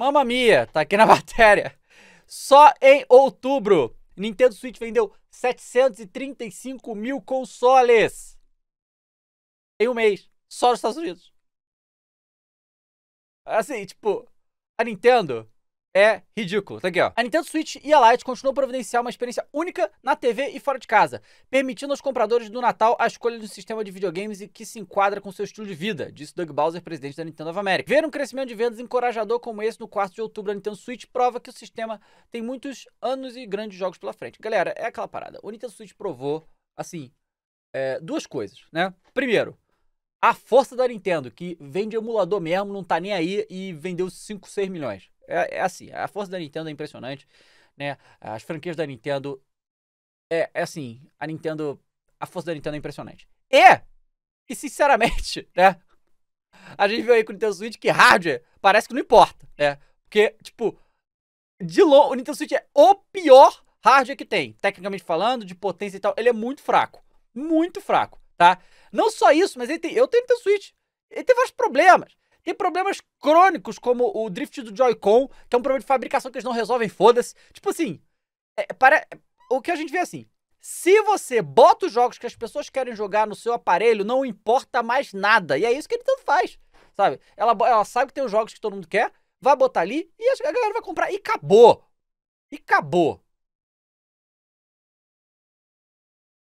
Mamma mia, tá aqui na matéria. Só em outubro, Nintendo Switch vendeu 735 mil consoles. Em um mês, só nos Estados Unidos. Assim, tipo, a Nintendo é ridículo. Tá aqui, ó. A Nintendo Switch e a Lite continuam a providenciar uma experiência única na TV e fora de casa, permitindo aos compradores do Natal a escolha de um sistema de videogames que se enquadra com seu estilo de vida, disse Doug Bowser, presidente da Nintendo of America. Ver um crescimento de vendas encorajador como esse no 4 de outubro da Nintendo Switch prova que o sistema tem muitos anos e grandes jogos pela frente. Galera, é aquela parada. O Nintendo Switch provou, assim, é, duas coisas, né? Primeiro, a força da Nintendo, que vende emulador mesmo, não tá nem aí e vendeu 5, 6 milhões. É, é assim, a força da Nintendo é impressionante, né? As franquias da Nintendo. É, é assim, a Nintendo. A força da Nintendo é impressionante. E, e sinceramente, né? A gente viu aí com o Nintendo Switch que hardware parece que não importa, né? Porque, tipo, de longe, o Nintendo Switch é o pior hardware que tem. Tecnicamente falando, de potência e tal, ele é muito fraco. Muito fraco, tá? Não só isso, mas ele tem, eu tenho Nintendo Switch. Ele tem vários problemas. Tem problemas crônicos, como o drift do Joy-Con, que é um problema de fabricação que eles não resolvem, foda-se. Tipo assim, é, para... o que a gente vê é assim. Se você bota os jogos que as pessoas querem jogar no seu aparelho, não importa mais nada. E é isso que ele tanto faz, sabe? Ela, ela sabe que tem os jogos que todo mundo quer, vai botar ali e a galera vai comprar. E acabou. E acabou.